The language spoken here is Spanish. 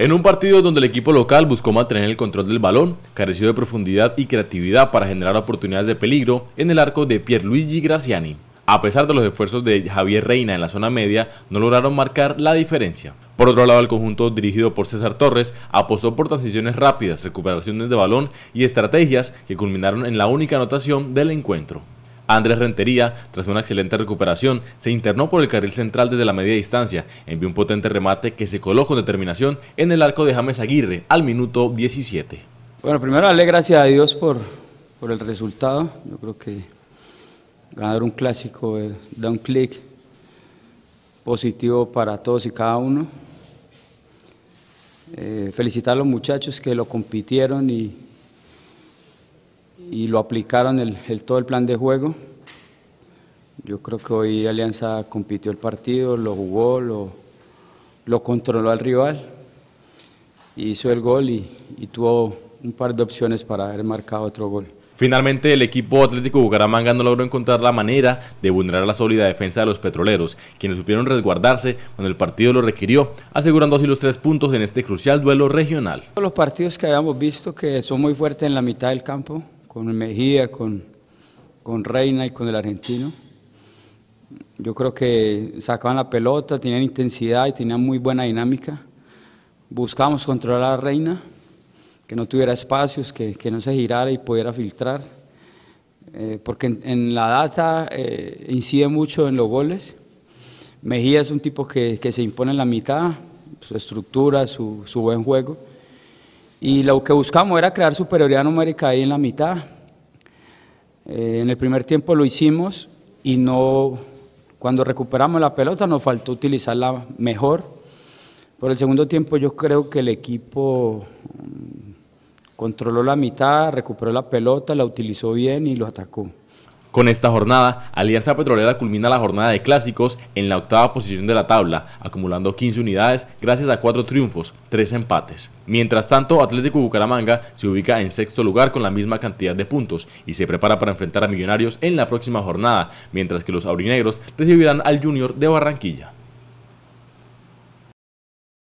En un partido donde el equipo local buscó mantener el control del balón, careció de profundidad y creatividad para generar oportunidades de peligro en el arco de Pierluigi Graziani. A pesar de los esfuerzos de Javier Reina en la zona media, no lograron marcar la diferencia. Por otro lado, el conjunto dirigido por César Torres apostó por transiciones rápidas, recuperaciones de balón y estrategias que culminaron en la única anotación del encuentro. Andrés Rentería, tras una excelente recuperación, se internó por el carril central desde la media distancia, envió un potente remate que se coló con determinación en el arco de James Aguirre al minuto 17. Bueno, primero darle gracias a Dios por, el resultado. Yo creo que ganar un clásico eh, da un clic positivo para todos y cada uno. Eh, felicitar a los muchachos que lo compitieron y, y lo aplicaron el, todo el plan de juego. Yo creo que hoy Alianza compitió el partido, lo jugó, lo, controló al rival, hizo el gol y, y tuvo un par de opciones para haber marcado otro gol. Finalmente, el equipo Atlético Bucaramanga no logró encontrar la manera de vulnerar la sólida defensa de los petroleros, quienes supieron resguardarse cuando el partido lo requirió, asegurando así los tres puntos en este crucial duelo regional. Los partidos que habíamos visto que son muy fuertes en la mitad del campo, con Mejía, con, con Reina y con el argentino. Yo creo que sacaban la pelota, tenían intensidad y tenían muy buena dinámica. Buscamos controlar a Reina, que no tuviera espacios, que, que no se girara y pudiera filtrar. Eh, porque en, la data eh, incide mucho en los goles. Mejía es un tipo que, que se impone en la mitad, su estructura, su, su buen juego. Y lo que buscamos era crear superioridad numérica ahí en la mitad. Eh, en el primer tiempo lo hicimos y no, cuando recuperamos la pelota nos faltó utilizarla mejor. Por el segundo tiempo yo creo que el equipo mm, controló la mitad, recuperó la pelota, la utilizó bien y lo atacó. Con esta jornada, Alianza Petrolera culmina la jornada de clásicos en la octava posición de la tabla, acumulando 15 unidades gracias a 4 triunfos, 3 empates. Mientras tanto, Atlético Bucaramanga se ubica en sexto lugar con la misma cantidad de puntos y se prepara para enfrentar a Millonarios en la próxima jornada, mientras que los aurinegros recibirán al Junior de Barranquilla.